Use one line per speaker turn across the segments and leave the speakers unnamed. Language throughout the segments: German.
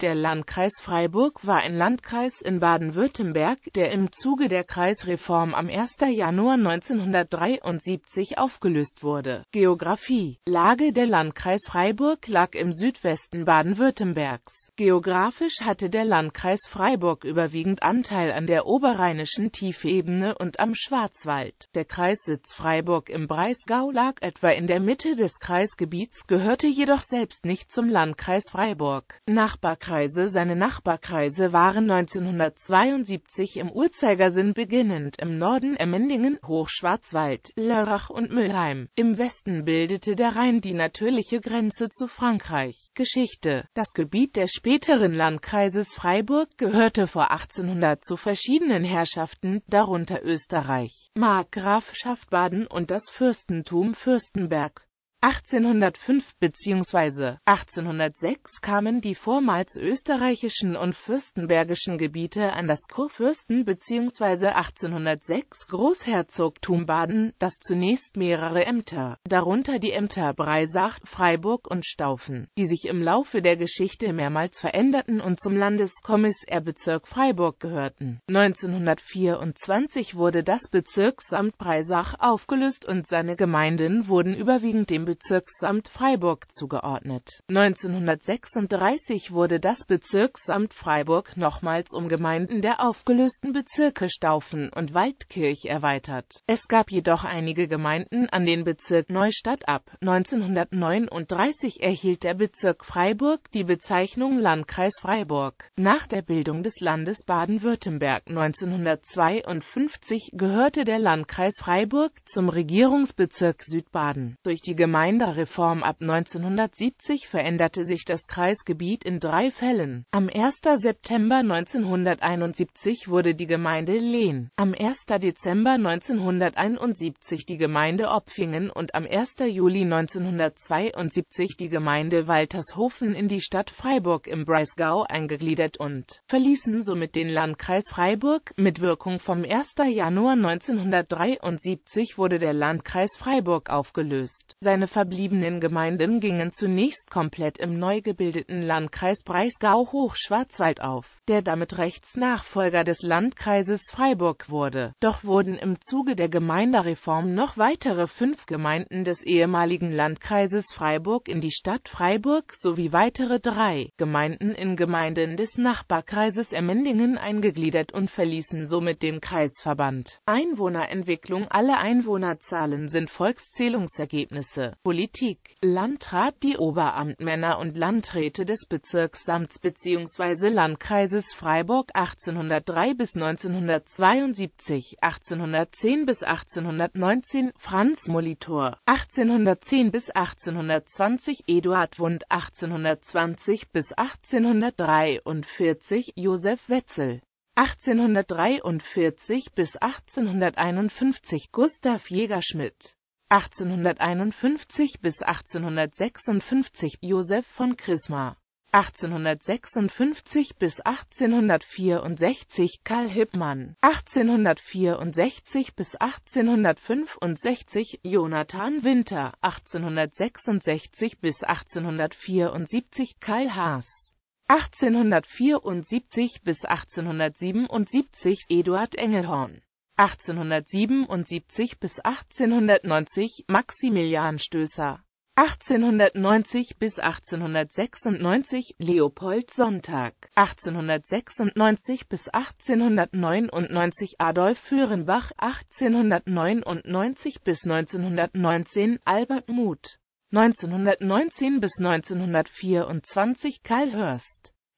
Der Landkreis Freiburg war ein Landkreis in Baden-Württemberg, der im Zuge der Kreisreform am 1. Januar 1973 aufgelöst wurde. Geografie Lage Der Landkreis Freiburg lag im Südwesten Baden-Württembergs. Geografisch hatte der Landkreis Freiburg überwiegend Anteil an der oberrheinischen Tiefebene und am Schwarzwald. Der Kreissitz Freiburg im Breisgau lag etwa in der Mitte des Kreisgebiets, gehörte jedoch selbst nicht zum Landkreis Freiburg. Nachbarkreis Nachbarkreise Seine Nachbarkreise waren 1972 im Uhrzeigersinn beginnend im Norden Emmendingen, Hochschwarzwald, Lörrach und Mülheim. Im Westen bildete der Rhein die natürliche Grenze zu Frankreich. Geschichte Das Gebiet des späteren Landkreises Freiburg gehörte vor 1800 zu verschiedenen Herrschaften, darunter Österreich, Markgrafschaft Baden und das Fürstentum Fürstenberg. 1805 bzw. 1806 kamen die vormals österreichischen und fürstenbergischen Gebiete an das Kurfürsten- bzw. 1806 Großherzogtum Baden, das zunächst mehrere Ämter, darunter die Ämter Breisach, Freiburg und Staufen, die sich im Laufe der Geschichte mehrmals veränderten und zum Landeskommissärbezirk Freiburg gehörten. 1924 wurde das Bezirksamt Breisach aufgelöst und seine Gemeinden wurden überwiegend dem Bezirksamt Freiburg zugeordnet. 1936 wurde das Bezirksamt Freiburg nochmals um Gemeinden der aufgelösten Bezirke Staufen und Waldkirch erweitert. Es gab jedoch einige Gemeinden an den Bezirk Neustadt ab. 1939 erhielt der Bezirk Freiburg die Bezeichnung Landkreis Freiburg. Nach der Bildung des Landes Baden-Württemberg 1952 gehörte der Landkreis Freiburg zum Regierungsbezirk Südbaden. Durch die Gemeinde Gemeindereform ab 1970 veränderte sich das Kreisgebiet in drei Fällen. Am 1. September 1971 wurde die Gemeinde Lehn, am 1. Dezember 1971 die Gemeinde Opfingen und am 1. Juli 1972 die Gemeinde Waltershofen in die Stadt Freiburg im Breisgau eingegliedert und verließen somit den Landkreis Freiburg. Mit Wirkung vom 1. Januar 1973 wurde der Landkreis Freiburg aufgelöst. Seine verbliebenen Gemeinden gingen zunächst komplett im neu gebildeten Landkreis Breisgau-Hochschwarzwald auf, der damit Rechtsnachfolger des Landkreises Freiburg wurde. Doch wurden im Zuge der Gemeindereform noch weitere fünf Gemeinden des ehemaligen Landkreises Freiburg in die Stadt Freiburg sowie weitere drei Gemeinden in Gemeinden des Nachbarkreises Emmendingen eingegliedert und verließen somit den Kreisverband. Einwohnerentwicklung Alle Einwohnerzahlen sind Volkszählungsergebnisse. Politik. Landrat Die Oberamtmänner und Landräte des Bezirksamts bzw. Landkreises Freiburg 1803 bis 1972, 1810 bis 1819 Franz Molitor, 1810 bis 1820 Eduard Wund, 1820 bis 1843 Josef Wetzel. 1843 bis 1851 Gustav Jägerschmidt 1851 bis 1856 Josef von Chrisma 1856 bis 1864 Karl Hippmann, 1864 bis 1865 Jonathan Winter, 1866 bis 1874 Karl Haas, 1874 bis 1877 Eduard Engelhorn, 1877 bis 1890 Maximilian Stößer, 1890 bis 1896 Leopold Sonntag, 1896 bis 1899 Adolf Führenbach, 1899 bis 1919 Albert Muth, 1919 bis 1924 Karl Hörst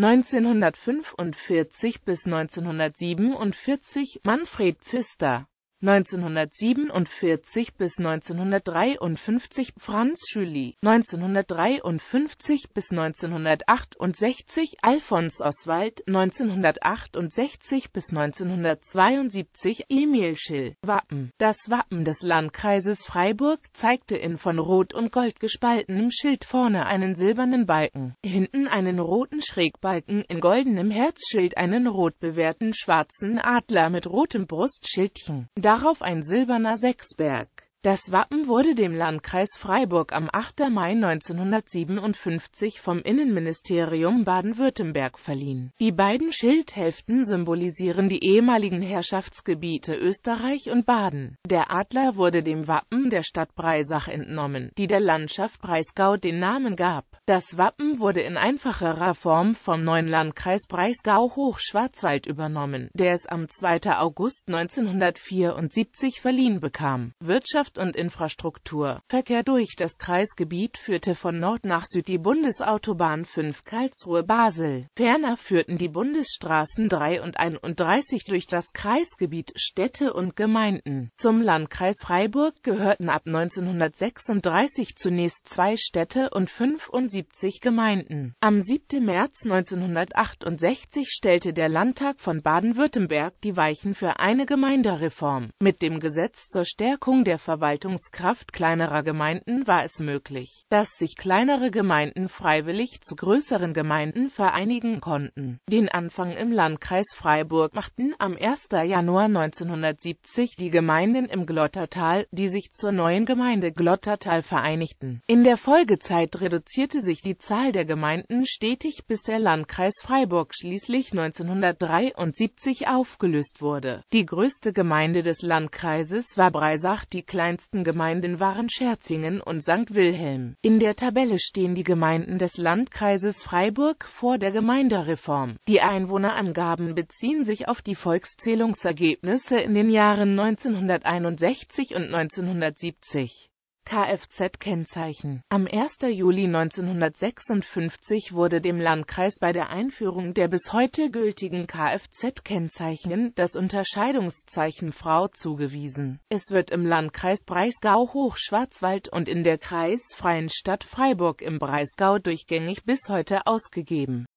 1945 bis 1947 Manfred Pfister 1947 bis 1953 Franz Schüli, 1953 bis 1968 Alfons Oswald, 1968 bis 1972 Emil Schill. Wappen Das Wappen des Landkreises Freiburg zeigte in von Rot und Gold gespaltenem Schild vorne einen silbernen Balken, hinten einen roten Schrägbalken, in goldenem Herzschild einen rot bewehrten schwarzen Adler mit rotem Brustschildchen darauf ein silberner Sechsberg das Wappen wurde dem Landkreis Freiburg am 8. Mai 1957 vom Innenministerium Baden-Württemberg verliehen. Die beiden Schildhälften symbolisieren die ehemaligen Herrschaftsgebiete Österreich und Baden. Der Adler wurde dem Wappen der Stadt Breisach entnommen, die der Landschaft Breisgau den Namen gab. Das Wappen wurde in einfacherer Form vom neuen Landkreis Breisgau-Hochschwarzwald übernommen, der es am 2. August 1974 verliehen bekam. Wirtschaft Wirtschaft und Infrastruktur. Verkehr durch das Kreisgebiet führte von Nord nach Süd die Bundesautobahn 5 Karlsruhe-Basel. Ferner führten die Bundesstraßen 3 und 31 durch das Kreisgebiet Städte und Gemeinden. Zum Landkreis Freiburg gehörten ab 1936 zunächst zwei Städte und 75 Gemeinden. Am 7. März 1968 stellte der Landtag von Baden-Württemberg die Weichen für eine Gemeindereform. Mit dem Gesetz zur Stärkung der Verwaltung Verwaltungskraft kleinerer Gemeinden war es möglich, dass sich kleinere Gemeinden freiwillig zu größeren Gemeinden vereinigen konnten. Den Anfang im Landkreis Freiburg machten am 1. Januar 1970 die Gemeinden im Glottertal, die sich zur neuen Gemeinde Glottertal vereinigten. In der Folgezeit reduzierte sich die Zahl der Gemeinden stetig, bis der Landkreis Freiburg schließlich 1973 aufgelöst wurde. Die größte Gemeinde des Landkreises war Breisach, die kleinste kleinsten Gemeinden waren Scherzingen und St. Wilhelm. In der Tabelle stehen die Gemeinden des Landkreises Freiburg vor der Gemeindereform. Die Einwohnerangaben beziehen sich auf die Volkszählungsergebnisse in den Jahren 1961 und 1970. Kfz-Kennzeichen. Am 1. Juli 1956 wurde dem Landkreis bei der Einführung der bis heute gültigen Kfz-Kennzeichen das Unterscheidungszeichen Frau zugewiesen. Es wird im Landkreis Breisgau-Hochschwarzwald und in der kreisfreien Stadt Freiburg im Breisgau durchgängig bis heute ausgegeben